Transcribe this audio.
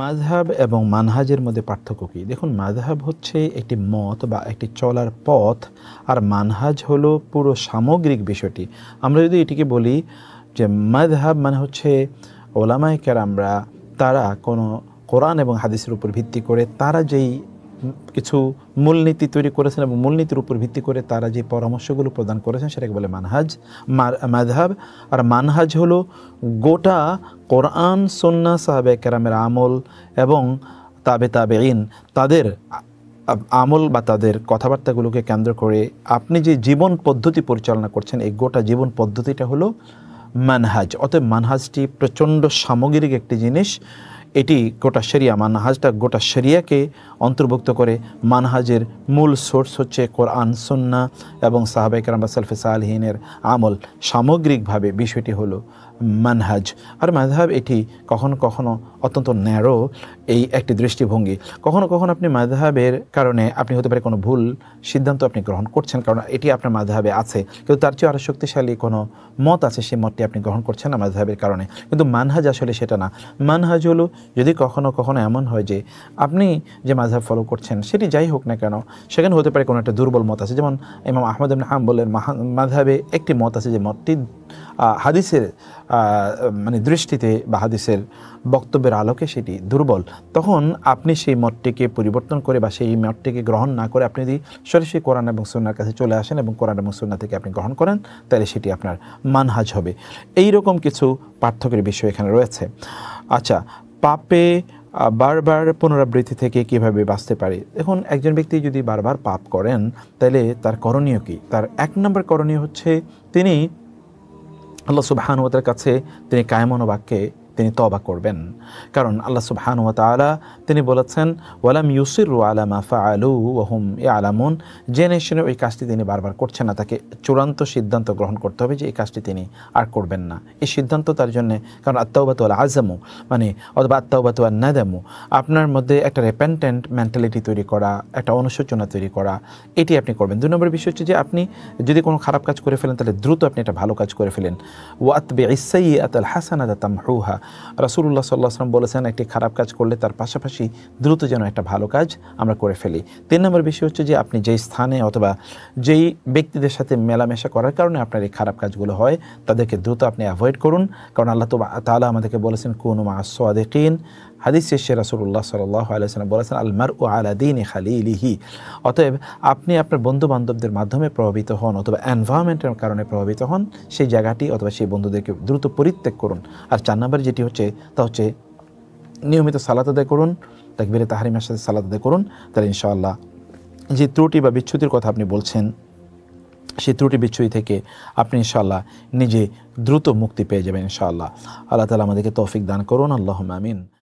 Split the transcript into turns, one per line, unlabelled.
মাঝহাব এবং মানহাজের মধ্যে পার্থক্য কী দেখুন মাঝহাব হচ্ছে একটি মত বা একটি চলার পথ আর মানহাজ হলো পুরো সামগ্রিক বিষয়টি আমরা যদি এটিকে বলি যে মাঝহাব মানে হচ্ছে ওলামায় কেরামরা তারা কোনো কোরআন এবং হাদিসের উপর ভিত্তি করে তারা যেই কিছু মূলনীতি তৈরি করেছেন এবং মূলনীতির উপর ভিত্তি করে তারা যে পরামর্শগুলো প্রদান করেছেন সেটাকে বলে মানহাজ মাধাব আর মানহাজ হলো গোটা কোরআন সন্না সাহাবে কেরামের আমল এবং তাবে তাবে ইন তাদের আমল বা তাদের কথাবার্তাগুলোকে কেন্দ্র করে আপনি যে জীবন পদ্ধতি পরিচালনা করছেন এই গোটা জীবন পদ্ধতিটা হলো মানহাজ অতএব মানহাজটি প্রচণ্ড সামগ্রিক একটি জিনিস এটি গোটা সেরিয়া মানহাজটা গোটা সেরিয়াকে অন্তর্ভুক্ত করে মানহাজের মূল সোর্স হচ্ছে কোরআন সন্না এবং সাহাবাই কারাম্বা সালফেসা আলহিনের আমল সামগ্রিকভাবে বিষয়টি হলো মানহাজ আর মাধাব এটি কখনো কখনো অত্যন্ত ন্যারো এই একটি দৃষ্টিভঙ্গি কখনো কখনো আপনি মাধাবের কারণে আপনি হতে পারে কোনো ভুল সিদ্ধান্ত আপনি গ্রহণ করছেন কারণ এটি আপনার মাধাবে আছে কিন্তু তার চেয়ে আরও শক্তিশালী কোনো মত আছে সেই মতটি আপনি গ্রহণ করছেন না মাধাবের কারণে কিন্তু মানহাজ আসলে সেটা না মানহাজ হলো যদি কখনো কখনো এমন হয় যে আপনি যে মাঝহাব ফলো করছেন সেটি যাই হোক না কেন সেখানে হতে পারে কোনো একটা দুর্বল মত আছে যেমন ইমাম আহমদ ইবনে বললেন মাঝহাবে একটি মত আছে যে মতটি হাদিসের মানে দৃষ্টিতে বা হাদিসের বক্তব্যের আলোকে সেটি দুর্বল তখন আপনি সেই মতটিকে পরিবর্তন করে বা সেই মতটিকে গ্রহণ না করে আপনি যদি সরাসরি কোরআন এবং সুন্নার কাছে চলে আসেন এবং কোরআন এবং সুন্না থেকে আপনি গ্রহণ করেন তাহলে সেটি আপনার মানহাজ হবে এই রকম কিছু পার্থক্যের বিষয় এখানে রয়েছে আচ্ছা পাপে বারবার পুনরাবৃত্তি থেকে কিভাবে বাঁচতে পারি এখন একজন ব্যক্তি যদি বারবার পাপ করেন তাহলে তার করণীয় কি তার এক নম্বর করণীয় হচ্ছে তিনি আল্লাহ সুবাহানুতার কাছে তিনি কায়মনোবাক্যে তিনি তবা করবেন কারণ আল্লাহ সুবহানুয়া তালা তিনি বলেছেন ওয়ালাম ইউসির আলামা ফা আলু ওহম এ আলামুন জেনে শুনে ওই কাজটি তিনি বারবার করছেন না তাকে চূড়ান্ত সিদ্ধান্ত গ্রহণ করতে হবে যে এই কাজটি তিনি আর করবেন না এই সিদ্ধান্ত তার জন্য কারণ আত্মাউবাত আল আজামু মানে অথবা আত্মাউবাত আল নাদামু আপনার মধ্যে একটা রেপেন্টেন্ট মেন্টালিটি তৈরি করা একটা অনুশোচনা তৈরি করা এটি আপনি করবেন দুই নম্বর বিষয় হচ্ছে যে আপনি যদি কোনো খারাপ কাজ করে ফেলেন তাহলে দ্রুত আপনি একটা ভালো কাজ করে ফেলেন ওয়াতবে ইসাই আতাল হাসানা তাম হুহা রাসুল্লাহ সাল্লাহ আসলাম বলেছেন একটি খারাপ কাজ করলে তার পাশাপাশি দ্রুত যেন একটা ভালো কাজ আমরা করে ফেলি তিন নম্বর বিষয় হচ্ছে যে আপনি যেই স্থানে অথবা যেই ব্যক্তিদের সাথে মেলামেশা করার কারণে আপনার এই খারাপ কাজগুলো হয় তাদেরকে দ্রুত আপনি অ্যাভয়েড করুন কারণ আল্লাহ তো তাহলে আমাদেরকে বলেছেন কোনো মা আদেকিন হাদিস শেষে রাসুল্লাহ সাল্লাহ আলাইসালাম বলেছেন আলমার ও আলাদিন খালিলিহি অতএব আপনি আপনার বন্ধু বান্ধবদের মাধ্যমে প্রভাবিত হন অথবা এনভায়রনমেন্টের কারণে প্রভাবিত হন সেই জায়গাটি অথবা সেই বন্ধুদেরকে দ্রুত পরিত্যাগ করুন আর চার নম্বর যেটি হচ্ছে তা হচ্ছে নিয়মিত সালাত আদায় করুন তাকবিরে তাহারিমের সাথে সালাত আদায় করুন তাহলে ইনশাআল্লাহ যে ত্রুটি বা বিচ্ছুতির কথা আপনি বলছেন সেই ত্রুটি বিচ্ছুতি থেকে আপনি ইনশাআল্লাহ নিজে দ্রুত মুক্তি পেয়ে যাবেন ইনশাআল্লাহ আল্লাহ তালা আমাদেরকে তৌফিক দান করুন আল্লাহ আমিন